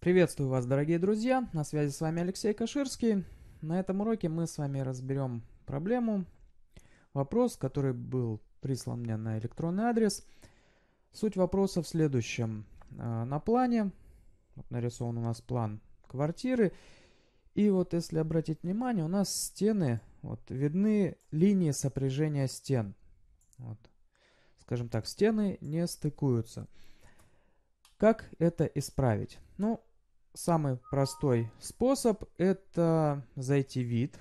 Приветствую вас, дорогие друзья! На связи с вами Алексей Каширский. На этом уроке мы с вами разберем проблему, вопрос, который был прислан мне на электронный адрес. Суть вопроса в следующем. А, на плане, вот нарисован у нас план квартиры, и вот если обратить внимание, у нас стены, вот видны линии сопряжения стен. Вот. Скажем так, стены не стыкуются. Как это исправить? Ну, самый простой способ это зайти в вид,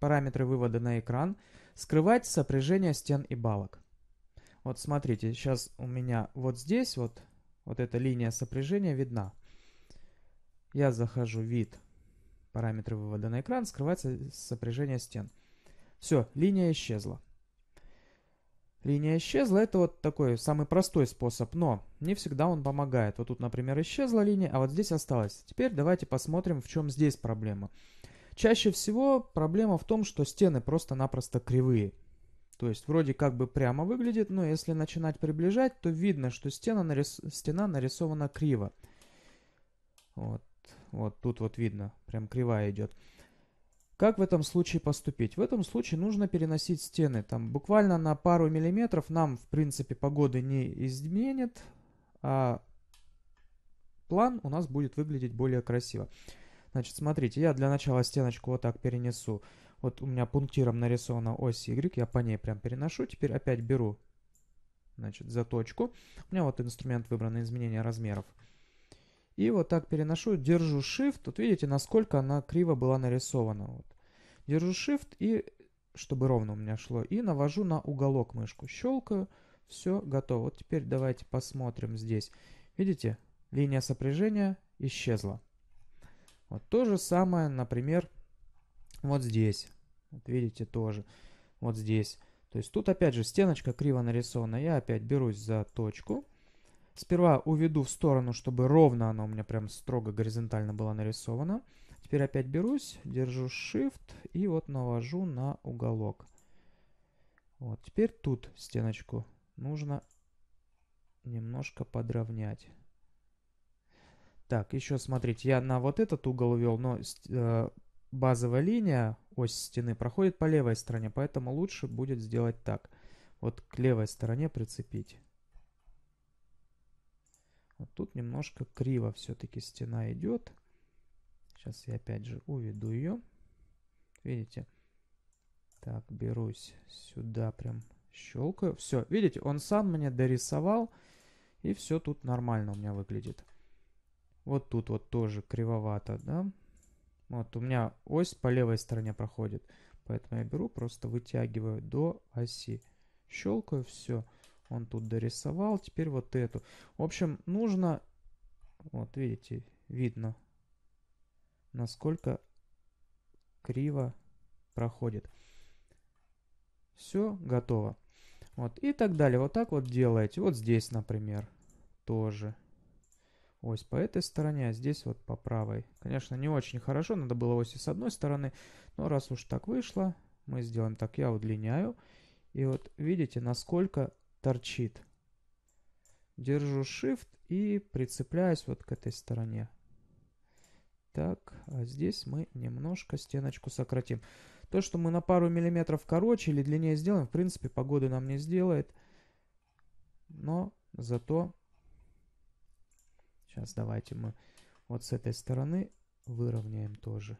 параметры вывода на экран, скрывать сопряжение стен и балок. Вот смотрите, сейчас у меня вот здесь вот, вот эта линия сопряжения видна. Я захожу в вид параметры вывода на экран, скрывается сопряжение стен. Все, линия исчезла. Линия исчезла, это вот такой самый простой способ, но не всегда он помогает. Вот тут, например, исчезла линия, а вот здесь осталась. Теперь давайте посмотрим, в чем здесь проблема. Чаще всего проблема в том, что стены просто-напросто кривые. То есть вроде как бы прямо выглядит, но если начинать приближать, то видно, что стена, нарис... стена нарисована криво. Вот. Вот тут вот видно, прям кривая идет. Как в этом случае поступить? В этом случае нужно переносить стены. Там буквально на пару миллиметров нам, в принципе, погоды не изменит, а план у нас будет выглядеть более красиво. Значит, смотрите, я для начала стеночку вот так перенесу. Вот у меня пунктиром нарисована ось Y, я по ней прям переношу. Теперь опять беру, значит, за точку. У меня вот инструмент выбран на изменение размеров. И вот так переношу, держу Shift. Тут видите, насколько она криво была нарисована. Вот. Держу Shift и, чтобы ровно у меня шло, и навожу на уголок мышку. Щелкаю, все готово. Вот теперь давайте посмотрим здесь. Видите, линия сопряжения исчезла. Вот то же самое, например, вот здесь. Вот видите, тоже. Вот здесь. То есть тут опять же стеночка криво нарисована. Я опять берусь за точку. Сперва уведу в сторону, чтобы ровно оно у меня прям строго горизонтально было нарисовано. Теперь опять берусь, держу Shift и вот навожу на уголок. Вот, теперь тут стеночку нужно немножко подровнять. Так, еще смотрите, я на вот этот угол увел, но э, базовая линия, ось стены проходит по левой стороне, поэтому лучше будет сделать так. Вот к левой стороне прицепить. Вот тут немножко криво все-таки стена идет. Сейчас я опять же уведу ее. Видите? Так, берусь сюда прям щелкаю. Все, видите, он сам мне дорисовал. И все тут нормально у меня выглядит. Вот тут вот тоже кривовато, да? Вот у меня ось по левой стороне проходит. Поэтому я беру, просто вытягиваю до оси. Щелкаю, все. Все. Он тут дорисовал. Теперь вот эту. В общем, нужно... Вот видите, видно, насколько криво проходит. Все, готово. Вот и так далее. Вот так вот делаете. Вот здесь, например, тоже ось по этой стороне, а здесь вот по правой. Конечно, не очень хорошо, надо было оси с одной стороны, но раз уж так вышло, мы сделаем так, я удлиняю. И вот видите, насколько торчит. Держу Shift и прицепляюсь вот к этой стороне. Так, а здесь мы немножко стеночку сократим. То, что мы на пару миллиметров короче или длиннее сделаем, в принципе, погоду нам не сделает. Но зато... Сейчас давайте мы вот с этой стороны выровняем тоже.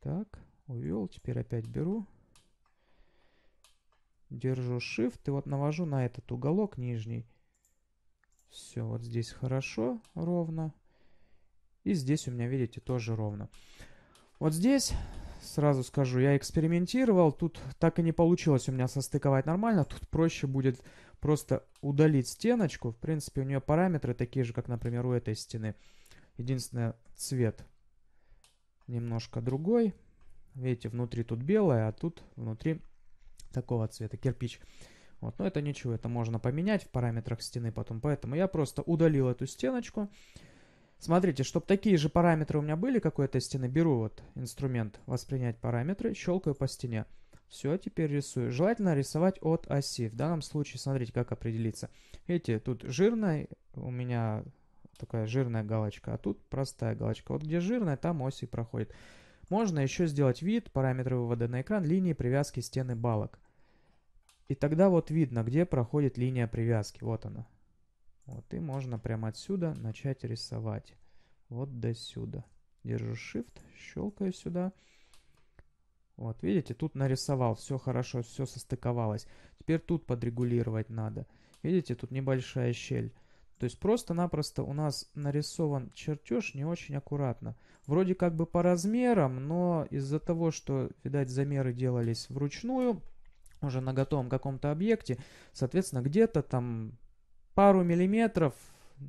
Так, увел, теперь опять беру. Держу Shift и вот навожу на этот уголок нижний. Все, вот здесь хорошо, ровно. И здесь у меня, видите, тоже ровно. Вот здесь, сразу скажу, я экспериментировал. Тут так и не получилось у меня состыковать нормально. Тут проще будет просто удалить стеночку. В принципе, у нее параметры такие же, как, например, у этой стены. Единственное, цвет немножко другой. Видите, внутри тут белое, а тут внутри такого цвета, кирпич. Вот, но это ничего, это можно поменять в параметрах стены потом, поэтому я просто удалил эту стеночку. Смотрите, чтобы такие же параметры у меня были, как у этой стены, беру вот инструмент «Воспринять параметры», щелкаю по стене. Все, теперь рисую. Желательно рисовать от оси. В данном случае, смотрите, как определиться. Видите, тут жирная у меня такая жирная галочка, а тут простая галочка. Вот где жирная, там оси проходит. Можно еще сделать вид, параметры вывода на экран, линии привязки стены балок. И тогда вот видно, где проходит линия привязки. Вот она. Вот, и можно прямо отсюда начать рисовать. Вот до сюда. Держу Shift, щелкаю сюда. Вот, видите, тут нарисовал, все хорошо, все состыковалось. Теперь тут подрегулировать надо. Видите, тут небольшая щель. То есть просто-напросто у нас нарисован чертеж не очень аккуратно. Вроде как бы по размерам, но из-за того, что, видать, замеры делались вручную, уже на готовом каком-то объекте, соответственно, где-то там пару миллиметров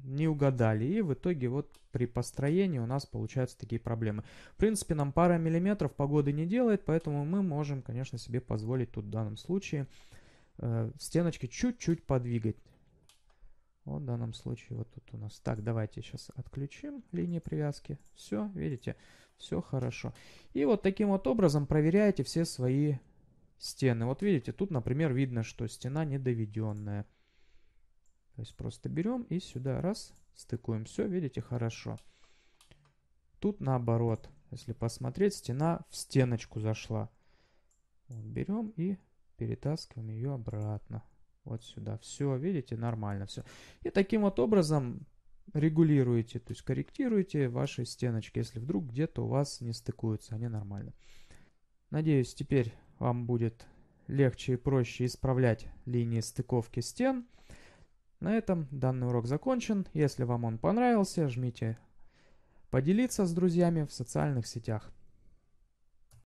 не угадали. И в итоге вот при построении у нас получаются такие проблемы. В принципе, нам пара миллиметров погоды не делает, поэтому мы можем, конечно, себе позволить тут в данном случае э, стеночки чуть-чуть подвигать. Вот в данном случае вот тут у нас. Так, давайте сейчас отключим линии привязки. Все, видите, все хорошо. И вот таким вот образом проверяете все свои стены. Вот видите, тут, например, видно, что стена недоведенная. То есть просто берем и сюда раз, стыкуем. Все, видите, хорошо. Тут наоборот, если посмотреть, стена в стеночку зашла. Вот берем и перетаскиваем ее обратно вот сюда. Все, видите, нормально все. И таким вот образом регулируете, то есть корректируете ваши стеночки, если вдруг где-то у вас не стыкуются, они нормально. Надеюсь, теперь вам будет легче и проще исправлять линии стыковки стен. На этом данный урок закончен. Если вам он понравился, жмите поделиться с друзьями в социальных сетях.